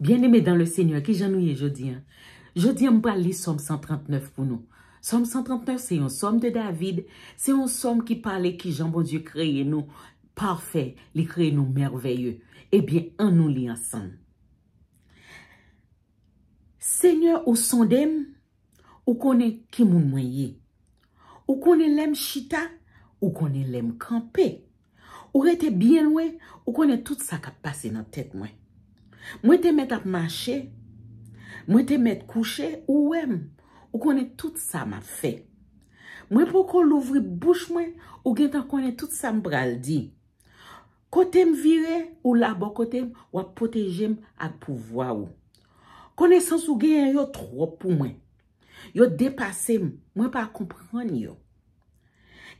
Bien eme dan le seigneur ki janou ye jodi an. Jodi an mpa li som 139 pou nou. Som 139 se yon som de David. Se yon som ki pale ki jan bon dieu kreye nou. Parfè, li kreye nou merveye. Ebyen an nou li ansan. Seigneur ou son dem, ou konen kimoun mwen ye. Ou konen lem chita, ou konen lem kampe. Ou rete bien we, ou konen tout sa ka pase nan tek mwen. Mwen te met ap mache, mwen te met kouche, ou wèm, ou konen tout sa ma fe. Mwen pou kon louvri bouch mwen, ou gen tan konen tout sa mbral di. Kote m vire ou labo kote m, wap poteje m ak pouvoa ou. Kone sans ou gen yo trop pou mwen. Yo depase m, mwen pa kompran yo.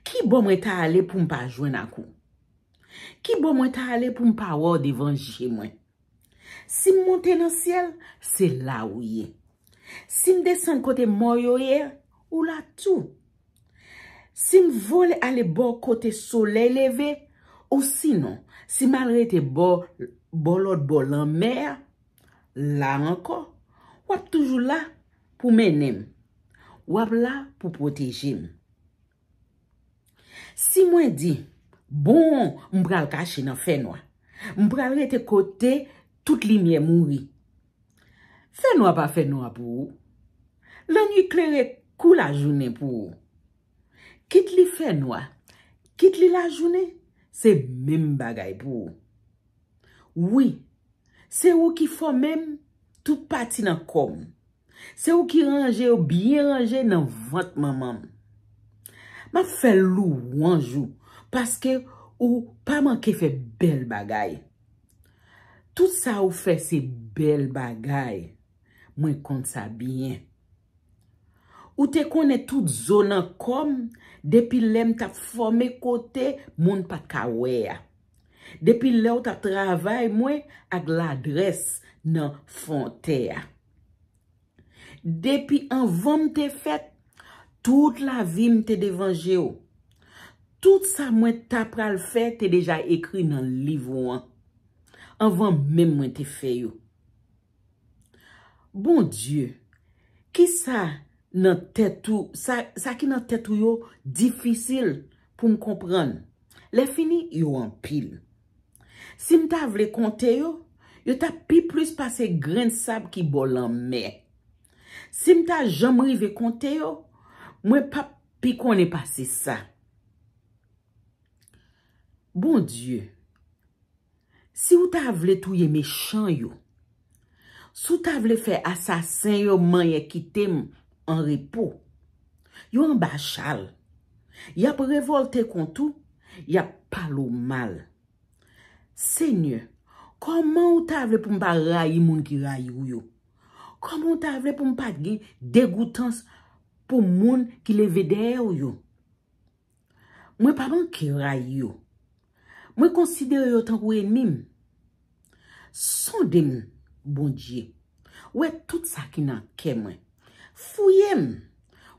Ki bon mwen ta ale pou m pa jwen akou? Ki bon mwen ta ale pou m pa wò devanje mwen? Si m monte nan siel, se la ou ye. Si m desen kote moryo ye, ou la tou. Si m vole ale bo kote sole leve, ou sinon, si m alrete bolot bolan mer, la anko, wap toujou la pou menem, wap la pou potejim. Si mwen di, bon m pral kache nan fenwa, m pralrete kote sol. Tout li miye mouwi. Fè noua pa fè noua pou ou? Lan yi klerè kou la jounè pou ou? Kit li fè noua, kit li la jounè, se mèm bagay pou ou. Ou, se ou ki fò mèm tout pati nan kom. Se ou ki ranje ou biye ranje nan vantmanman. Ma fè lou wanjou, paske ou pa man ke fè bel bagay. Tout sa ou fe se bel bagay, mwen kont sa byen. Ou te konen tout zonan kom, depi lem ta fome kote, mwen pa kawè ya. Depi le ou ta travay mwen, ak la adres nan fonte ya. Depi an vom te fet, tout la vim te devanje ou. Tout sa mwen tap pral fet, te deja ekri nan livou an. anvan men mwen te fe yo. Bon Diyo, ki sa nan tetou, sa ki nan tetou yo, difisil pou m kompran. Le fini, yo an pil. Si m ta vle konte yo, yo ta pi plis pase gren sab ki bolan me. Si m ta jamri ve konte yo, mwen pap pi konen pase sa. Bon Diyo, Si ou ta vle tou ye mechan yo, sou ta vle fe asasen yo man ye kitem an ripo, yo an bachal. Yap revolte kontou, yap palo mal. Senye, koman ou ta vle pou mpa rayi moun ki rayi yo? Koman ou ta vle pou mpa dey degoutans pou moun ki levede yo? Mwen pa ban ki rayi yo? Mwen konsidere yo tankou enmim? sondem bon dje, we tout sa ki nan kemwe, fuyem,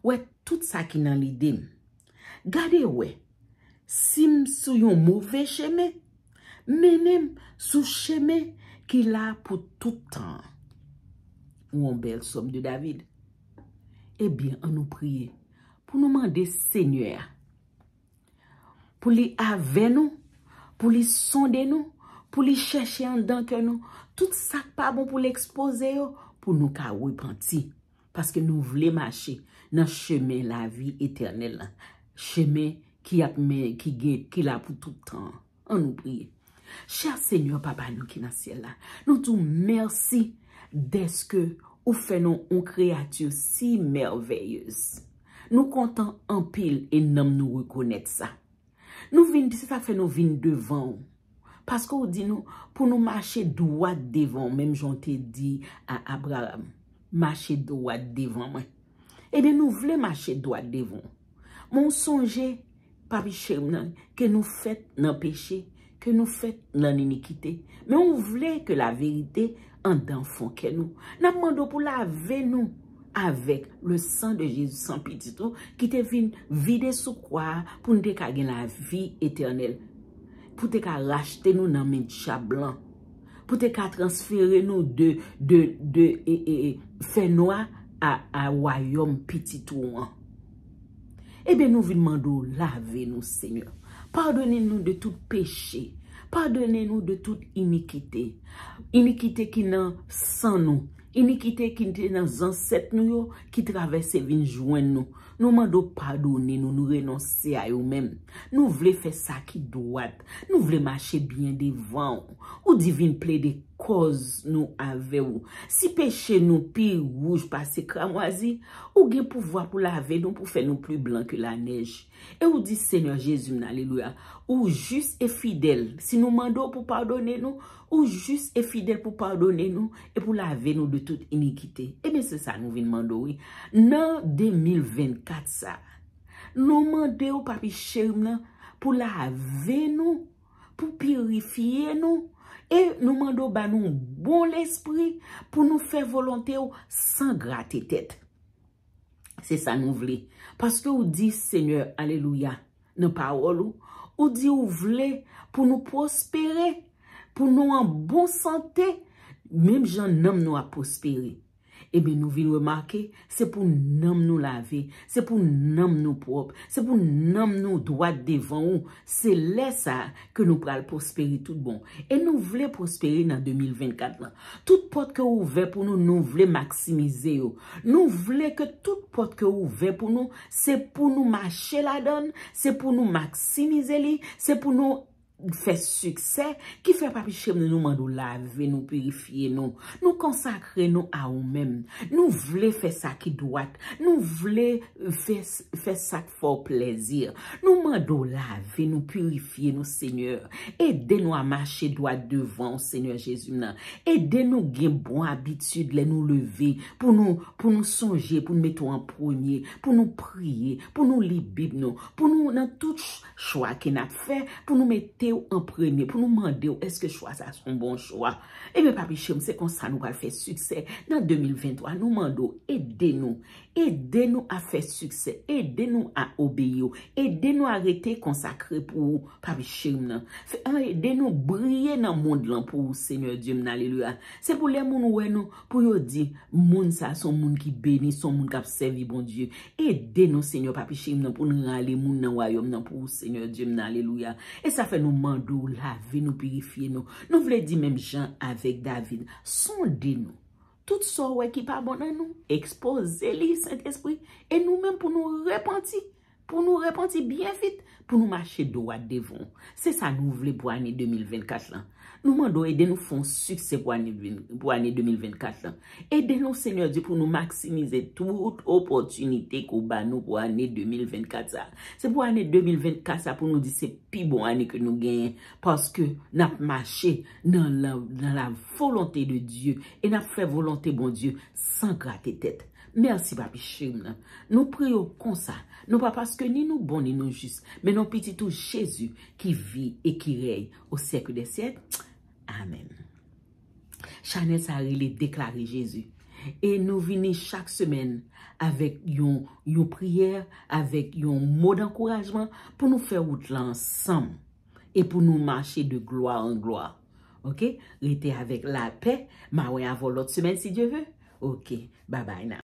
we tout sa ki nan lidem, gade we, sim sou yon moufe cheme, menem sou cheme, ki la pou toutan. Ou an bel som de David. Ebyen eh an nou priye, pou nou mande senyere, pou li ave nou, pou li sonden nou, pou li chèche an dan kè nou, tout sak pa bon pou li ekspose yo, pou nou ka wèpanti. Paske nou vle mache nan chème la vi eternel la. Chème ki apme, ki gète, ki la pou toutan. An nou priye. Chèr senyor papa nou ki nasye la, nou tou mèrsi deske ou fè nou ou kreatur si mèrveyez. Nou kontan an pil en nam nou wèkounèt sa. Nou vin disi fa fè nou vin devan ou, Paske ou di nou, pou nou mache doua devon. Mem jonte di a Abraham, mache doua devon mwen. Eh Ebe nou vle mache doua devon. Mwen sonje papi chèm nan, ke nou fèt nan pechè, ke nou fèt nan inikité. Mwen vle ke la verite an dan fonke nou. Nan mwen do pou la ve nou avèk le san de Jésus San Petito, ki te vin vide sou kwa pou nou dekage nan vi eternel. pou te ka rachete nou nan men chablan, pou te ka transfere nou de e, e, e, fenwa a wayom pitit wouan. Ebe nou vi demandou lave nou, seigneur. Pardonne nou de tout peche, pardonne nou de tout inikite, inikite ki nan san nou, Inikite kinte nan zanset nou yo Ki travese vinjwen nou Nou mando padone nou nou renonse a yo men Nou vle fe sa ki doad Nou vle mache binye devan Ou divin ple de kou koz nou ave ou. Si peche nou pi rouj pa se kram wazi, ou gen pou vwa pou lave nou pou fe nou pli blan ki la nej. E ou di, Senyor Jezoum, nalilouya, ou jus e fidel. Si nou mandou pou padone nou, ou jus e fidel pou padone nou, e pou lave nou de tout inikite. Ebe eh se sa nou vin mandou ou. Nan 2024 sa, nou mandou papi Cheyman pou lave nou, pou pirifiye nou, E nou mandou ban nou bon l'esprit pou nou fèr volontè ou san gratitet. Se sa nou vle. Paske ou di, seigneur, aleluya, nou parol ou. Ou di ou vle pou nou prospere, pou nou an bon sante, mèm jan nam nou a prospere. Ebe eh nou vil remarke, se pou nom nou la ve, se pou nom nou prop, se pou nom nou doat devan ou, se le sa ke nou pral prosperi tout bon. E nou vle prosperi nan 2024 lan. Tout pot ke ouve pou nou nou vle maksimize yo. Nou vle ke tout pot ke ouve pou nou, se pou nou mache la don, se pou nou maksimize li, se pou nou... fè sèkse, ki fè papi chèm nou mandou lave, nou purifiye nou. Nou konsakre nou a ou mèm. Nou vle fè sèk ki doat. Nou vle fè fè sèk fò plèzir. Nou mandou lave, nou purifiye nou sènyor. Ede nou a mâche doat devan, sènyor Jésus nan. Ede nou gen bon habitude lè nou leve, pou nou pou nou sonje, pou nou metou an prounye, pou nou priye, pou nou libib nou, pou nou nan tout chwa ki nat fè, pou nou metè ou emprene pou nou mande ou eske chwa sa son bon chwa. Ebe eh papi chem se konsa nou pal fey suksè. Nan 2023, nou mande ou, ede nou E de nou a fe sukse, e de nou a obeyo, e de nou a rete konsakre pou papi chikm nan. E de nou brye nan moun lan non, pou seigneur Diyem nan, aleluya. Se pou le moun ouwe nou, pou yo di, moun sa, son moun ki beni, son moun kap sevi bon Diyem. E de nou seigneur papi chikm nan pou nou rale moun nan wayom nan pou seigneur Diyem nan, aleluya. E sa fe nou mandou, lavi, nou pirifiye non. nou. Nou vle di menm jan avek David, son de nou. Tout sorwe ki pa bon an nou, Expose li, Saint-Esprit, E nou men pou nou repenti, Pou nou repenti bien fit, Pou nou mache doa devon, Se sa nou vle pou ane 2024 lan, Nou mando ede nou fon sukse pou ane 2024 la. Ede nou seigneur di pou nou maksimize tout opotunite kou ba nou pou ane 2024 la. Se pou ane 2024 la pou nou di se pi bon ane ke nou genye. Paske nap mache nan la volante de Diyo. E nap fe volante bon Diyo san krate tet. Mersi papi chim la. Nou priyo konsa. Nou pa paske ni nou bon ni nou jist. Menon piti tou Chezou ki vi e ki rey o sekou de sèd. Amen. Chanel ça a déclaré Jésus. Et nous venons chaque semaine avec une prière, avec un mot d'encouragement pour nous faire route l'ensemble ensemble et pour nous marcher de gloire en gloire. Ok? Restez avec la paix. Ma avant l'autre semaine si Dieu veut. Ok. Bye bye